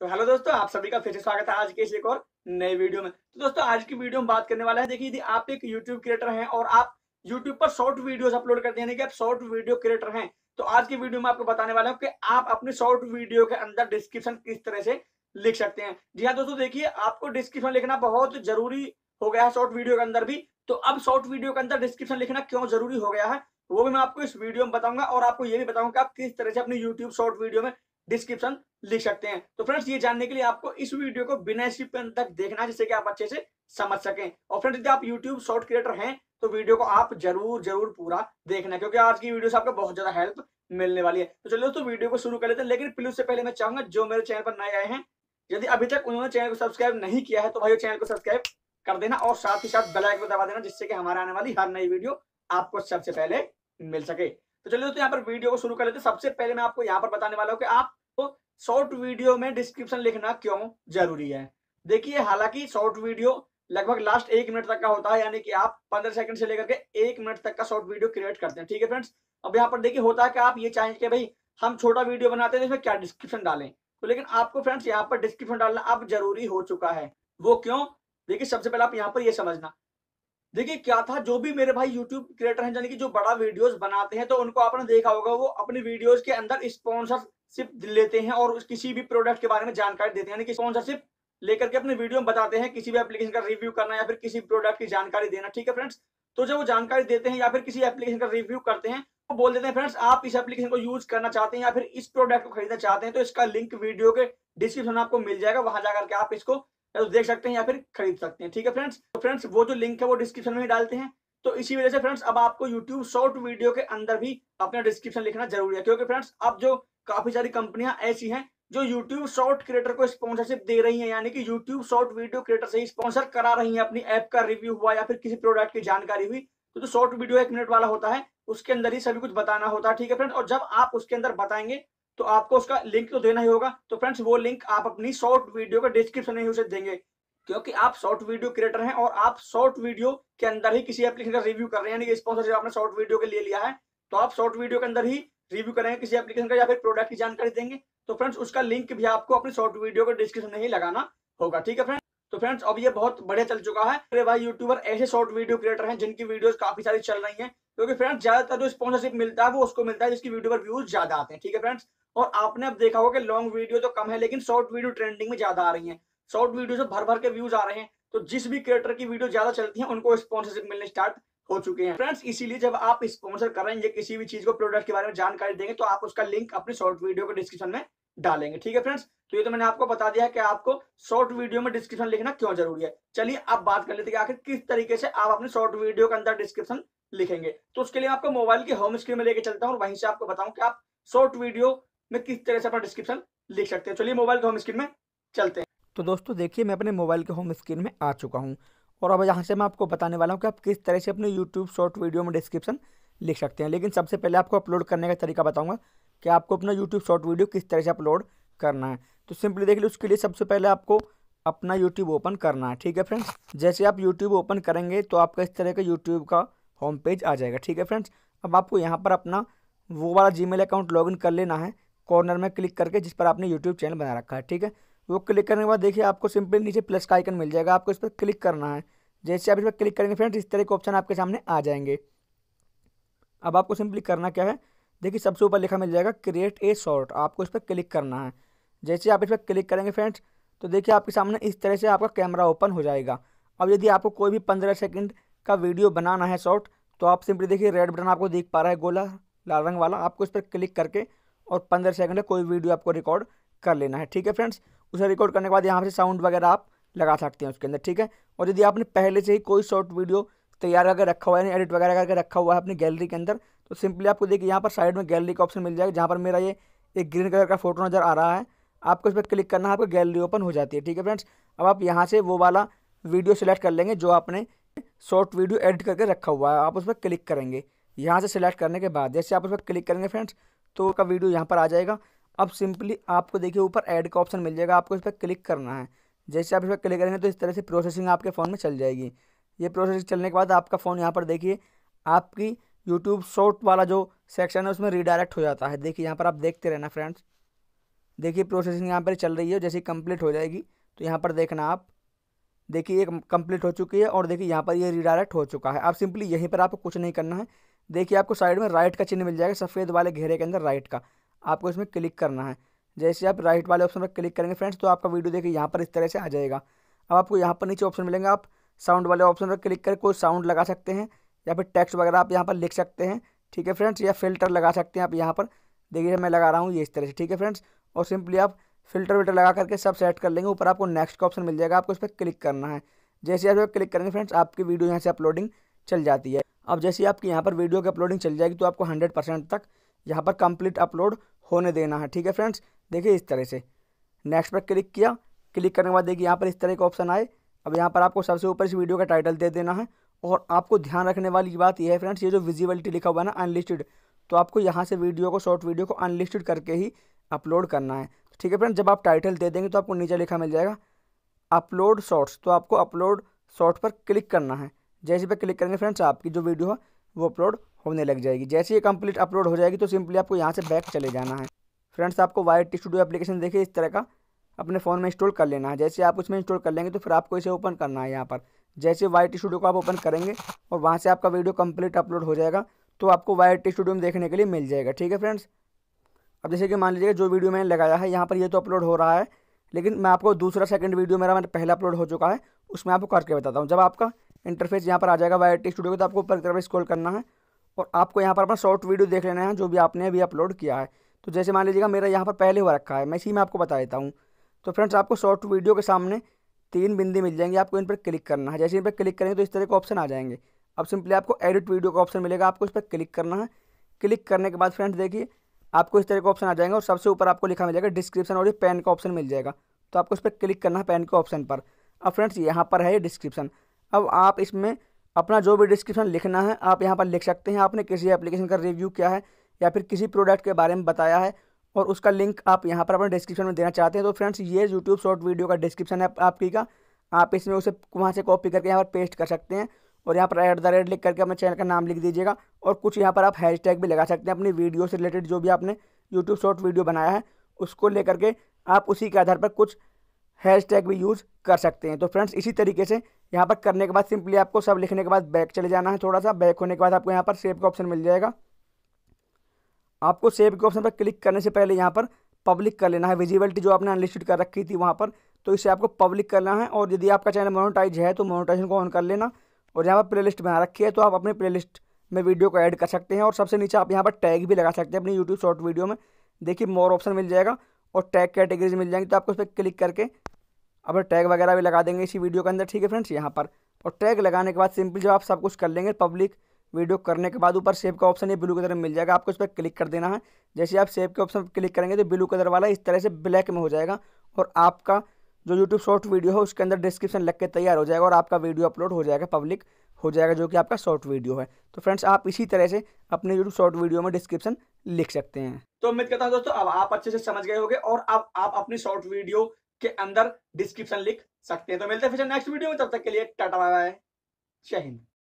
तो हेलो दोस्तों आप सभी का फिर से स्वागत है आज के इस एक और नए वीडियो में तो दोस्तों आज की वीडियो में बात करने वाला है देखिए यदि आप एक यूट्यूब क्रिएटर हैं और आप यूट्यूब पर शॉर्ट वीडियोस अपलोड करते हैं यानी कि आप शॉर्ट वीडियो क्रिएटर हैं तो आज की वीडियो में आपको बताने वाला हूँ कि आप अपने शॉर्ट वीडियो के अंदर डिस्क्रिप्शन किस तरह से लिख सकते हैं जी हाँ दोस्तों देखिए आपको डिस्क्रिप्शन लिखना बहुत जरूरी हो गया है शॉर्ट वीडियो के अंदर भी तो अब शॉर्ट वीडियो के अंदर डिस्क्रिप्शन लिखना क्यों जरूरी हो गया है वो भी मैं आपको इस वीडियो में बताऊंगा और आपको ये भी बताऊंगा कि आप किस तरह से अपनी यूट्यूब शॉर्ट वीडियो में डिस्क्रिप्शन लिख सकते हैं तो फ्रेंड्स ये जानने के लिए आपको इस वीडियो को बिना स्किप तक देखना जिससे कि आप अच्छे से समझ सकें और फ्रेंड्स यदि आप यूट्यूब शॉर्ट क्रिएटर हैं तो वीडियो को आप जरूर जरूर पूरा देखना क्योंकि आज की वीडियो से आपको बहुत ज्यादा हेल्प मिलने वाली है तो चलिए दोस्तों वीडियो को शुरू कर लेते हैं लेकिन फिर उससे पहले मैं चाहूंगा जो मेरे चैनल पर नए आए हैं यदि अभी तक उन्होंने चैनल को सब्सक्राइब नहीं किया है तो भाई चैनल को सब्सक्राइब कर देना और साथ ही साथ बेल आइकन दबा देना जिससे कि हमारे आने वाली हर नई वीडियो आपको सबसे पहले मिल सके तो चलिए दोस्तों यहाँ पर वीडियो को शुरू कर लेते हैं सबसे पहले मैं आपको यहाँ पर बताने वाला हूँ कि आपको शॉर्ट वीडियो में डिस्क्रिप्शन लिखना क्यों जरूरी है देखिए हालांकि शॉर्ट वीडियो लगभग लास्ट एक मिनट तक का होता है यानी कि आप पंद्रह सेकंड से लेकर के एक मिनट तक का शॉर्ट वीडियो क्रिएट करते हैं ठीक है फ्रेंड्स अब यहाँ पर देखिए होता है कि आप ये चाहें कि भाई हम छोटा वीडियो बनाते हैं तो इसमें क्या डिस्क्रिप्शन डालें तो लेकिन आपको फ्रेंड्स यहाँ पर डिस्क्रिप्शन डालना अब जरूरी हो चुका है वो क्यों देखिए सबसे पहले आप यहाँ पर यह समझना देखिए क्या था जो भी मेरे भाई यूट्यूब क्रिएटर हैं यानी कि जो बड़ा वीडियोस बनाते हैं तो उनको आपने देखा होगा वो अपनी वीडियोस के अंदर स्पॉन्सरशिप लेते हैं और किसी भी प्रोडक्ट के बारे में जानकारी देते हैं यानी कि स्पॉन्सरशिप लेकर के अपने वीडियो में बताते हैं किसी भी एप्लीकेशन का रिव्यू करना या फिर किसी प्रोडक्ट की जानकारी देना ठीक है फ्रेंड्स तो जब वो जानकारी देते हैं या फिर किसी एप्लीकेशन का रिव्यू करते हैं तो बोल देते हैं फ्रेंड्स आप इस एप्लीकेशन को यूज करना चाहते हैं या फिर इस प्रोडक्ट को खरीदना चाहते हैं तो इसका लिंक वीडियो के डिस्क्रिप्शन में आपको मिल जाएगा वहां जाकर के आप इसको या तो देख सकते हैं या फिर खरीद सकते हैं ठीक है फ्रेंड्स तो फ्रेंड्स वो जो लिंक है वो डिस्क्रिप्शन में ही डालते हैं तो इसी वजह से फ्रेंड्स अब आपको यूट्यूब शॉर्ट वीडियो के अंदर भी अपना डिस्क्रिप्शन लिखना जरूरी है क्योंकि फ्रेंड्स अब जो काफी सारी कंपनियां ऐसी हैं जो यूट्यूब शॉर्ट क्रिएटर को स्पॉन्सरशिप दे रही है यानी कि यूट्यूब शॉर्ट वीडियो क्रिएटर से स्पॉन्सर करा रही है अपनी ऐप का रिव्यू हुआ या फिर किसी प्रोडक्ट की जानकारी हुई तो जो शॉर्ट वीडियो एक मिनट वाला होता है उसके अंदर ही सभी कुछ बताना होता है ठीक है फ्रेंड्स और जब आप उसके अंदर बताएंगे तो आपको उसका लिंक तो देना ही होगा तो फ्रेंड्स वो लिंक आप अपनी शॉर्ट वीडियो का डिस्क्रिप्शन में उसे देंगे क्योंकि आप शॉर्ट वीडियो क्रिएटर हैं और आप शॉर्ट वीडियो के अंदर ही किसी एप्लीकेशन का रिव्यू कर रहे हैं यानी स्पॉन्सरशिप आपने शॉर्ट वीडियो के लिए लिया है तो आप शॉर्ट वीडियो के अंदर ही रिव्यू करेंगे किसी एप्लीकेशन का या फिर प्रोडक्ट की जानकारी देंगे तो फ्रेंड्स उसका लिंक भी आपको अपनी शॉर्ट वीडियो के डिस्क्रिप्शन में ही लगाना होगा ठीक है फ्रेंड्स तो फ्रेंड्स अब ये बहुत बढ़िया चल चुका है अरे भाई यूट्यूबर ऐसे शॉर्ट वीडियो क्रिएटर हैं जिनकी वीडियोस काफी सारी चल रही हैं क्योंकि फ्रेंड्स ज्यादातर जो स्पॉन्सरशिप मिलता है वो उसको मिलता है जिसकी वीडियो पर व्यूज ज्यादा आते हैं ठीक है फ्रेंड्स और आपने अब देखा होगा कि लॉन्ग वीडियो तो कम है लेकिन शॉर्ट वीडियो ट्रेंडिंग में ज्यादा आ रही है शॉर्ट वीडियो से भर भर के व्यूज आ रहे हैं तो जिस भी क्रिएटर की वीडियो ज्यादा चलती है उनको स्पॉन्सरशिप मिलने स्टार्ट हो चुके हैं फ्रेंड्स इसीलिए जब आप स्पॉन्सर करेंगे किसी भी चीज को प्रोडक्ट के बारे में जानकारी देंगे तो आप उसका लिंक अपने शॉर्ट वीडियो के डिस्क्रिप्शन में डालेंगे ठीक है फ्रेंड्स तो ये तो मैंने आपको बता दिया है कि आपको शॉर्ट वीडियो में डिस्क्रिप्शन लिखना क्यों जरूरी है चलिए आप बात कर लेते हैं आखिर किस तरीके से आप अपने शॉर्ट वीडियो के अंदर डिस्क्रिप्शन लिखेंगे तो उसके लिए आपको मोबाइल के होम स्क्रीन में लेके चलता हूँ वहीं से आपको बताऊँ कि आप शॉर्ट वीडियो में किस तरह से अपना डिस्क्रिप्शन लिख सकते हैं चलिए मोबाइल के होम स्क्रीन में चलते हैं तो दोस्तों देखिए मैं अपने मोबाइल के होम स्क्रीन में आ चुका हूँ और अब यहाँ से मैं आपको बताने वाला हूँ कि आप किस तरह से अपने यूट्यूब शॉर्ट वीडियो में डिस्क्रिप्शन लिख सकते हैं लेकिन सबसे पहले आपको अपलोड करने का तरीका बताऊँगा कि आपको अपना यूट्यूब शॉर्ट वीडियो किस तरह से अपलोड करना है तो सिंपली देख लीजिए उसके लिए सबसे पहले आपको अपना यूट्यूब ओपन करना है ठीक है फ्रेंड्स जैसे आप यूट्यूब ओपन करेंगे तो आपका इस तरह का यूट्यूब का होम पेज आ जाएगा ठीक है फ्रेंड्स अब आपको यहाँ पर अपना वो वाला जीमेल अकाउंट लॉगिन कर लेना है कॉर्नर में क्लिक करके जिस पर आपने यूट्यूब चैनल बना रखा है ठीक है वो क्लिक करने के बाद देखिए आपको सिंपली नीचे प्लस का आइकन मिल जाएगा आपको इस पर क्लिक करना है जैसे आप इस पर क्लिक करेंगे फ्रेंड्स इस तरह के ऑप्शन आपके सामने आ जाएंगे अब आपको सिंपली करना क्या है देखिए सबसे ऊपर लिखा मिल जाएगा क्रिएट ए शॉर्ट आपको इस पर क्लिक करना है जैसे आप इस पर क्लिक करेंगे फ्रेंड्स तो देखिए आपके सामने इस तरह से आपका कैमरा ओपन हो जाएगा अब यदि आपको कोई भी पंद्रह सेकंड का वीडियो बनाना है शॉर्ट तो आप सिंपली देखिए रेड बटन आपको देख पा रहा है गोला लाल रंग वाला आपको इस पर क्लिक करके और पंद्रह सेकंड का कोई वीडियो आपको रिकॉर्ड कर लेना है ठीक है फ्रेंड्स उसे रिकॉर्ड करने के बाद यहाँ से साउंड वगैरह आप लगा सकते हैं उसके अंदर ठीक है और यदि आपने पहले से ही कोई शॉर्ट वीडियो तैयार करके रखा हुआ है एडिट वगैरह करके रखा हुआ है अपनी गैलरी के अंदर तो सिंपली आपको देखिए यहाँ पर साइड में गैलरी का ऑप्शन मिल जाएगा जहाँ पर मेरा ये एक ग्रीन कलर का फोटो नज़र आ रहा है आपको इस पर क्लिक करना है आपकी गैलरी ओपन हो जाती है ठीक है फ्रेंड्स अब आप यहाँ से वो वाला वीडियो सेलेक्ट कर लेंगे जो आपने शॉर्ट वीडियो एडिट करके रखा हुआ है आप उस पर क्लिक करेंगे यहाँ से सिलेक्ट करने के बाद जैसे आप उस पर क्लिक करेंगे फ्रेंड्स तो का वीडियो यहाँ पर आ जाएगा अब सिंपली आपको देखिए ऊपर ऐड का ऑप्शन मिल जाएगा आपको इस पर क्लिक करना है जैसे आप इस पर क्लिक करेंगे तो इस तरह से प्रोसेसिंग आपके फ़ोन में चल जाएगी ये प्रोसेसिंग चलने के बाद आपका फ़ोन यहाँ पर देखिए आपकी यूट्यूब शॉर्ट वाला जो सेक्शन है उसमें रिडायरेक्ट हो जाता है देखिए यहाँ पर आप देखते रहना फ्रेंड्स देखिए प्रोसेसिंग यहाँ पर चल रही है जैसे कंप्लीट हो जाएगी तो यहाँ पर देखना आप देखिए ये कंप्लीट हो चुकी है और देखिए यहाँ पर ये रिडायरेक्ट हो चुका है आप सिंपली यहीं पर आपको कुछ नहीं करना है देखिए आपको साइड में राइट का चिन्ह मिल जाएगा सफ़ेद वाले घेरे के अंदर राइट का आपको इसमें क्लिक करना है जैसे आप राइट वाले ऑप्शन पर क्लिक करेंगे फ्रेंड्स तो आपका वीडियो देखिए यहाँ पर इस तरह से आ जाएगा अब आपको यहाँ पर नीचे ऑप्शन मिलेंगे आप साउंड वाले ऑप्शन पर क्लिक करके कोई साउंड लगा सकते हैं या फिर टेक्स्ट वगैरह आप यहाँ पर लिख सकते हैं ठीक है फ्रेंड्स या फिल्टर लगा सकते हैं आप यहाँ पर देखिए मैं लगा रहा हूँ ये इस तरह से ठीक है फ्रेंड्स और सिंपली आप फिल्टर विल्टर लगा करके सब सेट कर लेंगे ऊपर आपको नेक्स्ट का ऑप्शन मिल जाएगा आपको इस पर क्लिक करना है जैसे आप क्लिक करेंगे फ्रेंड्स आपकी वीडियो यहाँ से अपलोडिंग चल जाती है अब जैसे आपकी यहाँ पर वीडियो की अपलोडिंग चल जाएगी तो आपको हंड्रेड परसेंट तक यहाँ पर कंप्लीट अपलोड होने देना है ठीक है फ्रेंड्स देखिए इस तरह से नेक्स्ट पर क्लिक किया क्लिक करने के बाद देखिए यहाँ पर इस तरह का ऑप्शन आए अब यहाँ पर आपको सबसे ऊपर इस वीडियो का टाइटल दे देना है और आपको ध्यान रखने वाली बात यह है फ्रेंड्स ये जो विजिबिलिटी लिखा हुआ है ना अनलिस्टेड तो आपको यहाँ से वीडियो को शॉर्ट वीडियो को अनलिस्टेड करके ही अपलोड करना है ठीक है फ्रेंड्स जब आप टाइटल दे देंगे तो आपको नीचे लिखा मिल जाएगा अपलोड शॉर्ट्स तो आपको अपलोड शॉर्ट पर क्लिक करना है जैसे पे क्लिक करेंगे फ्रेंड्स आपकी जो वीडियो है वो अपलोड होने लग जाएगी जैसे ये कंप्लीट अपलोड हो जाएगी तो सिंपली आपको यहाँ से बैक चले जाना है फ्रेंड्स आपको टी स्टूडियो एप्लीकेशन देखिए इस तरह का अपने फ़ोन में इंस्टॉल कर लेना है जैसे आप उसमें इंस्टॉल कर लेंगे तो फिर आपको इसे ओपन करना है यहाँ पर जैसे टी स्टूडियो को आप ओपन करेंगे और वहाँ से आपका वीडियो कम्प्लीट अपलोड हो जाएगा तो आपको टी स्टूडियो में देखने के लिए मिल जाएगा ठीक है फ्रेंड्स अब जैसे कि मान लीजिएगा जो वीडियो मैंने लगाया है यहाँ पर ये तो अपलोड हो रहा है लेकिन मैं आपको दूसरा सेकंड वीडियो मेरा मैंने मतलब पहला अपलोड हो चुका है उसमें आपको करके बताता हूँ जब आपका इंटरफेस यहाँ पर आ जाएगा वाई स्टूडियो तो आपको ऊपर की तरफ स्क्रॉल करना है और आपको यहाँ पर अपना शॉर्ट वीडियो देख लेना है जो भी आपने अभी अपलोड किया है तो जैसे मान लीजिएगा मेरा यहाँ पर पहले हुआ रखा है मैं इसी में आपको बता देता हूँ तो फ्रेंड्स आपको शॉर्ट वीडियो के सामने तीन बिंदी मिल जाएंगे आपको इन पर क्लिक करना है जैसे इन पर क्लिक करेंगे तो इस तरह के ऑप्शन आ जाएंगे अब सिंपली आपको एडिट वीडियो का ऑप्शन मिलेगा आपको इस पर क्लिक करना है क्लिक करने के बाद फ्रेंड्स देखिए आपको इस तरह का ऑप्शन आ जाएंगे और सबसे ऊपर आपको लिखा मिल जाएगा डिस्क्रिप्शन और ये पेन का ऑप्शन मिल जाएगा तो आपको इस पर क्लिक करना है पेन के ऑप्शन पर अब फ्रेंड्स यहाँ पर है ये डिस्क्रिप्शन अब आप इसमें अपना जो भी डिस्क्रिप्शन लिखना है आप यहाँ पर लिख सकते हैं आपने किसी एप्लीकेशन का रिव्यू किया है या फिर किसी प्रोडक्ट के बारे में बताया है और उसका लिंक आप यहाँ पर अपने डिस्क्रिप्शन में देना चाहते हैं तो फ्रेंड्स ये यूट्यूब शॉर्ट वीडियो का डिस्क्रिप्शन है आपकी का आप इसमें उसे वहाँ से कॉपी करके यहाँ पर पेस्ट कर सकते हैं और यहाँ पर एट द रेट लिख करके अपने चैनल का नाम लिख दीजिएगा और कुछ यहाँ पर आप हैशटैग भी लगा सकते हैं अपनी वीडियो से रिलेटेड जो भी आपने यूट्यूब शॉर्ट वीडियो बनाया है उसको लेकर के आप उसी के आधार पर कुछ हैशटैग भी यूज़ कर सकते हैं तो फ्रेंड्स इसी तरीके से यहाँ पर करने के बाद सिंपली आपको सब लिखने के बाद बैक चले जाना है थोड़ा सा बैक होने के बाद आपको यहाँ पर सेव का ऑप्शन मिल जाएगा आपको सेव के ऑप्शन पर क्लिक करने से पहले यहाँ पर पब्लिक कर लेना है विजिबिलिटी जो आपने अनलिस्टेड कर रखी थी वहाँ पर तो इसे आपको पब्लिक करना है और यदि आपका चैनल मोनोटाइज है तो मोनोटाइजेशन को ऑन कर लेना और यहाँ पर प्ले बना रखी है तो आप अपने प्ले में वीडियो को ऐड कर सकते हैं और सबसे नीचे आप यहाँ पर टैग भी लगा सकते हैं अपनी यूट्यूब शॉर्ट वीडियो में देखिए मोर ऑप्शन मिल जाएगा और टैग कैटेगरीज मिल जाएंगी तो आपको उस पर क्लिक करके अब टैग वगैरह भी लगा देंगे इसी वीडियो के अंदर ठीक है फ्रेंड्स यहाँ पर और टैग लगाने के बाद सिंपल जब आप सब कुछ कर लेंगे पब्लिक वीडियो करने के बाद ऊपर सेव का ऑप्शन ये ब्लू कलर मिल जाएगा आपको इस पर क्लिक कर देना है जैसे आप सेव के ऑप्शन पर क्लिक करेंगे तो ब्लू कलर वाला इस तरह से ब्लैक में हो जाएगा और आपका जो यूट्यूब शॉर्ट वीडियो है उसके अंदर डिस्क्रिप्शन लग के तैयार हो जाएगा और आपका वीडियो अपलोड हो जाएगा पब्लिक हो जाएगा जो कि आपका शॉर्ट वीडियो है तो फ्रेंड्स आप इसी तरह से अपने यूट्यूब शॉर्ट वीडियो में डिस्क्रिप्शन लिख सकते हैं तो उम्मीद करता हूँ दोस्तों अब आप अच्छे से समझ गए होगे और अब आप अपनी शॉर्ट वीडियो के अंदर डिस्क्रिप्शन लिख सकते हैं तो मिलते हैं फिर नेक्स्ट वीडियो में तब तक के लिए टाटा बाय बाय जय हिंद